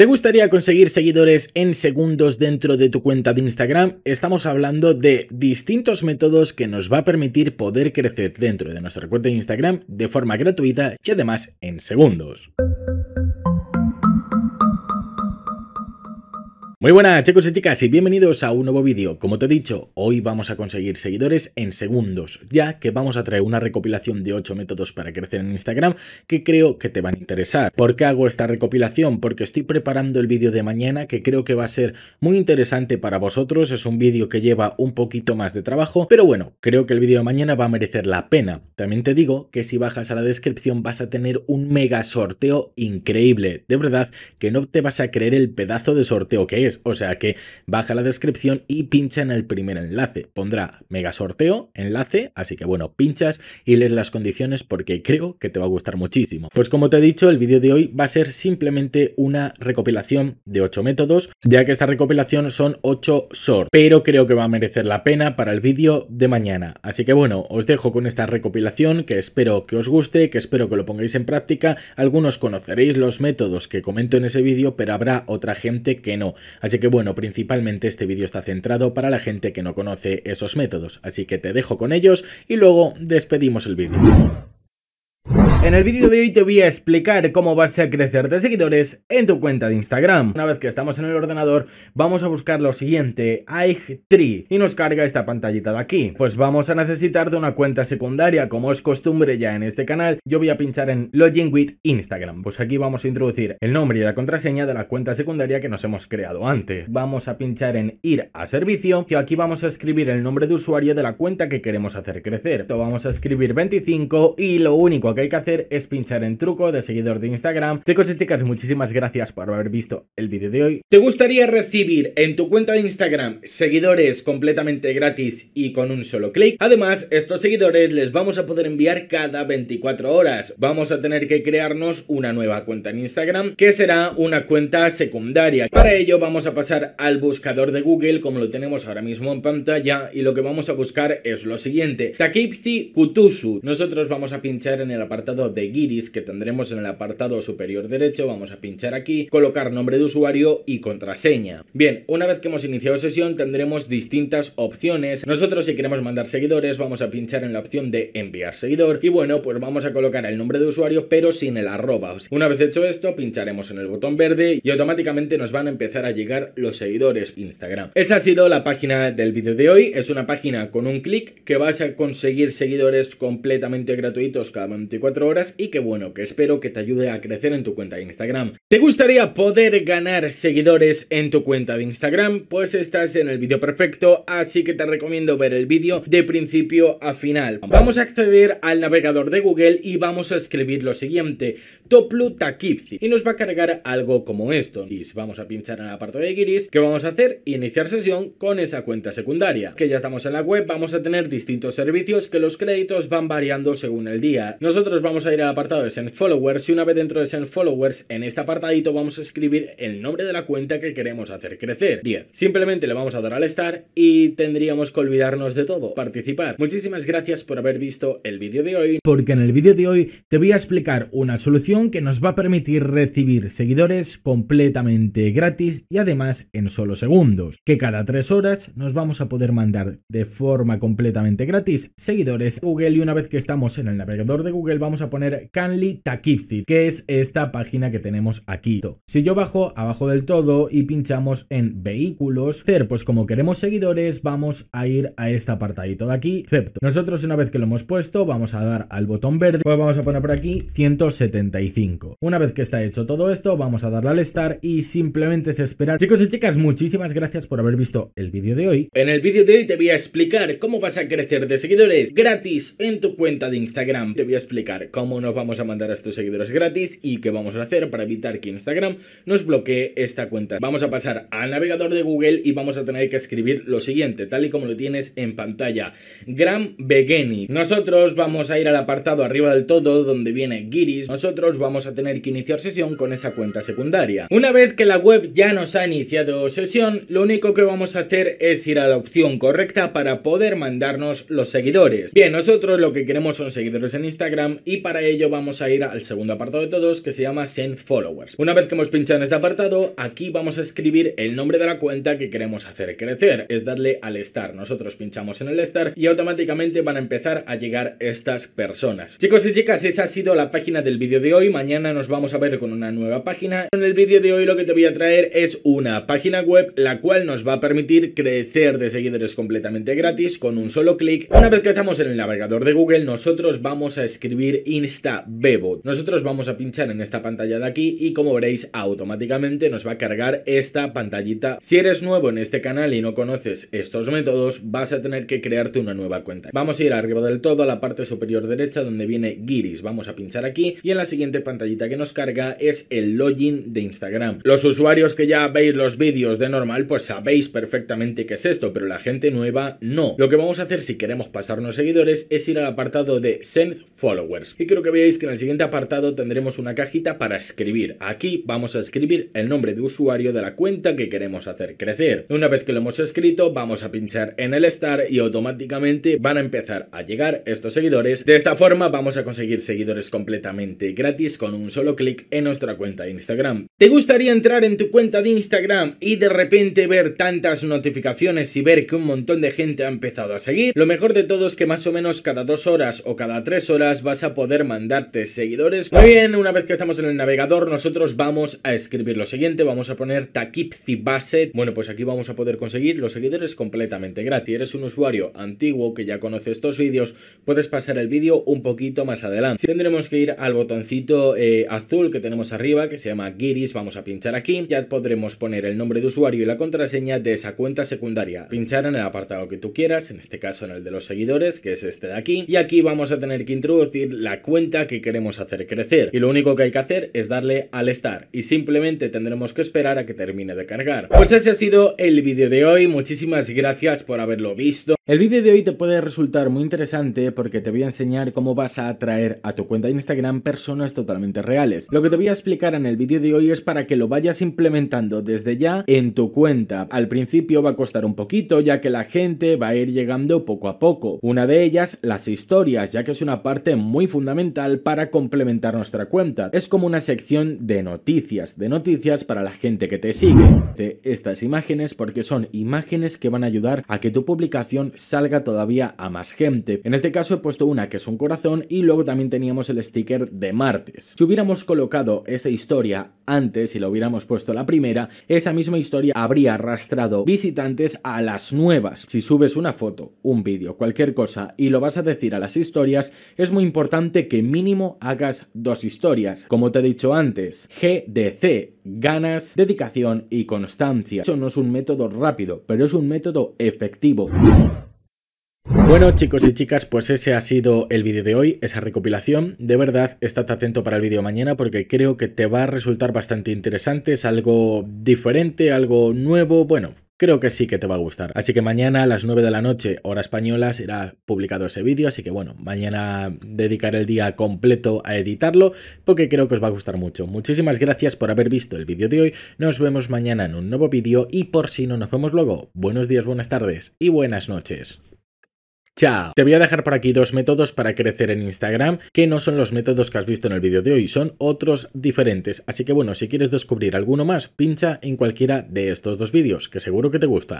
¿Te gustaría conseguir seguidores en segundos dentro de tu cuenta de Instagram? Estamos hablando de distintos métodos que nos va a permitir poder crecer dentro de nuestra cuenta de Instagram de forma gratuita y además en segundos. Muy buenas chicos y chicas y bienvenidos a un nuevo vídeo. Como te he dicho, hoy vamos a conseguir seguidores en segundos, ya que vamos a traer una recopilación de 8 métodos para crecer en Instagram que creo que te van a interesar. ¿Por qué hago esta recopilación? Porque estoy preparando el vídeo de mañana que creo que va a ser muy interesante para vosotros. Es un vídeo que lleva un poquito más de trabajo, pero bueno, creo que el vídeo de mañana va a merecer la pena. También te digo que si bajas a la descripción vas a tener un mega sorteo increíble. De verdad que no te vas a creer el pedazo de sorteo que es. O sea que baja la descripción y pincha en el primer enlace. Pondrá mega sorteo, enlace, así que bueno, pinchas y lees las condiciones porque creo que te va a gustar muchísimo. Pues como te he dicho, el vídeo de hoy va a ser simplemente una recopilación de 8 métodos, ya que esta recopilación son 8 short, pero creo que va a merecer la pena para el vídeo de mañana. Así que bueno, os dejo con esta recopilación que espero que os guste, que espero que lo pongáis en práctica. Algunos conoceréis los métodos que comento en ese vídeo, pero habrá otra gente que no. Así que bueno, principalmente este vídeo está centrado para la gente que no conoce esos métodos, así que te dejo con ellos y luego despedimos el vídeo. En el vídeo de hoy te voy a explicar cómo vas a crecer de seguidores en tu cuenta de Instagram. Una vez que estamos en el ordenador, vamos a buscar lo siguiente, iTree, y nos carga esta pantallita de aquí. Pues vamos a necesitar de una cuenta secundaria, como es costumbre ya en este canal. Yo voy a pinchar en Login with Instagram. Pues aquí vamos a introducir el nombre y la contraseña de la cuenta secundaria que nos hemos creado antes. Vamos a pinchar en Ir a Servicio, y aquí vamos a escribir el nombre de usuario de la cuenta que queremos hacer crecer. Entonces vamos a escribir 25 y lo único que hay que hacer es pinchar en truco de seguidor de Instagram. Chicos y chicas, muchísimas gracias por haber visto el vídeo de hoy. ¿Te gustaría recibir en tu cuenta de Instagram seguidores completamente gratis y con un solo clic? Además, estos seguidores les vamos a poder enviar cada 24 horas. Vamos a tener que crearnos una nueva cuenta en Instagram que será una cuenta secundaria. Para ello vamos a pasar al buscador de Google como lo tenemos ahora mismo en pantalla y lo que vamos a buscar es lo siguiente. Takipzi Kutusu. Nosotros vamos a pinchar en el apartado de Giris que tendremos en el apartado superior derecho, vamos a pinchar aquí, colocar nombre de usuario y contraseña. Bien, una vez que hemos iniciado sesión tendremos distintas opciones. Nosotros si queremos mandar seguidores vamos a pinchar en la opción de enviar seguidor y bueno, pues vamos a colocar el nombre de usuario pero sin el arroba. Una vez hecho esto, pincharemos en el botón verde y automáticamente nos van a empezar a llegar los seguidores Instagram. Esa ha sido la página del vídeo de hoy. Es una página con un clic que vas a conseguir seguidores completamente gratuitos cada 24 horas y que bueno, que espero que te ayude a crecer en tu cuenta de Instagram. ¿Te gustaría poder ganar seguidores en tu cuenta de Instagram? Pues estás en el vídeo perfecto, así que te recomiendo ver el vídeo de principio a final. Vamos a acceder al navegador de Google y vamos a escribir lo siguiente, Toplutakipzi, y nos va a cargar algo como esto. Y vamos a pinchar en la parte de Giris, que vamos a hacer? Iniciar sesión con esa cuenta secundaria. Que ya estamos en la web, vamos a tener distintos servicios que los créditos van variando según el día. Nosotros vamos a ir al apartado de Send Followers y una vez dentro de Send Followers, en este apartadito vamos a escribir el nombre de la cuenta que queremos hacer crecer. 10. Simplemente le vamos a dar al estar y tendríamos que olvidarnos de todo, participar. Muchísimas gracias por haber visto el vídeo de hoy, porque en el vídeo de hoy te voy a explicar una solución que nos va a permitir recibir seguidores completamente gratis y además en solo segundos, que cada 3 horas nos vamos a poder mandar de forma completamente gratis seguidores Google y una vez que estamos en el navegador de Google vamos a poner Canly Takipzi, que es esta página que tenemos aquí. Si yo bajo abajo del todo y pinchamos en vehículos, CER, pues como queremos seguidores, vamos a ir a este apartadito de aquí, excepto Nosotros una vez que lo hemos puesto, vamos a dar al botón verde, pues vamos a poner por aquí 175. Una vez que está hecho todo esto, vamos a darle al estar y simplemente se esperar. Chicos y chicas, muchísimas gracias por haber visto el vídeo de hoy. En el vídeo de hoy te voy a explicar cómo vas a crecer de seguidores gratis en tu cuenta de Instagram. Te voy a explicar cómo cómo nos vamos a mandar a estos seguidores gratis y qué vamos a hacer para evitar que Instagram nos bloquee esta cuenta. Vamos a pasar al navegador de Google y vamos a tener que escribir lo siguiente, tal y como lo tienes en pantalla. Gram Begeni. Nosotros vamos a ir al apartado arriba del todo donde viene Giris. Nosotros vamos a tener que iniciar sesión con esa cuenta secundaria. Una vez que la web ya nos ha iniciado sesión, lo único que vamos a hacer es ir a la opción correcta para poder mandarnos los seguidores. Bien, nosotros lo que queremos son seguidores en Instagram y para para ello vamos a ir al segundo apartado de todos que se llama Send Followers. Una vez que hemos pinchado en este apartado, aquí vamos a escribir el nombre de la cuenta que queremos hacer crecer, es darle al star. Nosotros pinchamos en el star y automáticamente van a empezar a llegar estas personas. Chicos y chicas, esa ha sido la página del vídeo de hoy. Mañana nos vamos a ver con una nueva página. En el vídeo de hoy lo que te voy a traer es una página web la cual nos va a permitir crecer de seguidores completamente gratis con un solo clic. Una vez que estamos en el navegador de Google, nosotros vamos a escribir Insta Bebot. Nosotros vamos a pinchar en esta pantalla de aquí y como veréis automáticamente nos va a cargar esta pantallita. Si eres nuevo en este canal y no conoces estos métodos, vas a tener que crearte una nueva cuenta. Vamos a ir arriba del todo a la parte superior derecha donde viene Giris. Vamos a pinchar aquí y en la siguiente pantallita que nos carga es el login de Instagram. Los usuarios que ya veis los vídeos de normal pues sabéis perfectamente qué es esto, pero la gente nueva no. Lo que vamos a hacer si queremos pasarnos seguidores es ir al apartado de Send Followers y creo que veáis que en el siguiente apartado tendremos una cajita para escribir. Aquí vamos a escribir el nombre de usuario de la cuenta que queremos hacer crecer. Una vez que lo hemos escrito, vamos a pinchar en el Star y automáticamente van a empezar a llegar estos seguidores. De esta forma vamos a conseguir seguidores completamente gratis con un solo clic en nuestra cuenta de Instagram. ¿Te gustaría entrar en tu cuenta de Instagram y de repente ver tantas notificaciones y ver que un montón de gente ha empezado a seguir? Lo mejor de todo es que más o menos cada dos horas o cada tres horas vas a poder mandarte seguidores. Muy bien, una vez que estamos en el navegador, nosotros vamos a escribir lo siguiente. Vamos a poner Takipzi base Bueno, pues aquí vamos a poder conseguir los seguidores completamente gratis. Eres un usuario antiguo que ya conoce estos vídeos, puedes pasar el vídeo un poquito más adelante. Tendremos que ir al botoncito eh, azul que tenemos arriba, que se llama Giris. Vamos a pinchar aquí. Ya podremos poner el nombre de usuario y la contraseña de esa cuenta secundaria. Pinchar en el apartado que tú quieras, en este caso en el de los seguidores, que es este de aquí. Y aquí vamos a tener que introducir la cuenta que queremos hacer crecer y lo único que hay que hacer es darle al estar y simplemente tendremos que esperar a que termine de cargar. Pues ese ha sido el vídeo de hoy, muchísimas gracias por haberlo visto. El vídeo de hoy te puede resultar muy interesante porque te voy a enseñar cómo vas a atraer a tu cuenta de Instagram personas totalmente reales. Lo que te voy a explicar en el vídeo de hoy es para que lo vayas implementando desde ya en tu cuenta. Al principio va a costar un poquito ya que la gente va a ir llegando poco a poco. Una de ellas, las historias, ya que es una parte muy fundamental fundamental para complementar nuestra cuenta. Es como una sección de noticias, de noticias para la gente que te sigue. De estas imágenes porque son imágenes que van a ayudar a que tu publicación salga todavía a más gente. En este caso he puesto una que es un corazón y luego también teníamos el sticker de martes. Si hubiéramos colocado esa historia antes, si lo hubiéramos puesto la primera, esa misma historia habría arrastrado visitantes a las nuevas. Si subes una foto, un vídeo, cualquier cosa y lo vas a decir a las historias, es muy importante que mínimo hagas dos historias. Como te he dicho antes, GDC, ganas, dedicación y constancia. Eso no es un método rápido, pero es un método efectivo. Bueno chicos y chicas, pues ese ha sido el vídeo de hoy, esa recopilación. De verdad, estate atento para el vídeo mañana porque creo que te va a resultar bastante interesante, es algo diferente, algo nuevo, bueno, creo que sí que te va a gustar. Así que mañana a las 9 de la noche, hora española, será publicado ese vídeo, así que bueno, mañana dedicaré el día completo a editarlo porque creo que os va a gustar mucho. Muchísimas gracias por haber visto el vídeo de hoy, nos vemos mañana en un nuevo vídeo y por si no nos vemos luego, buenos días, buenas tardes y buenas noches. Te voy a dejar por aquí dos métodos para crecer en Instagram que no son los métodos que has visto en el vídeo de hoy, son otros diferentes. Así que bueno, si quieres descubrir alguno más, pincha en cualquiera de estos dos vídeos, que seguro que te gusta.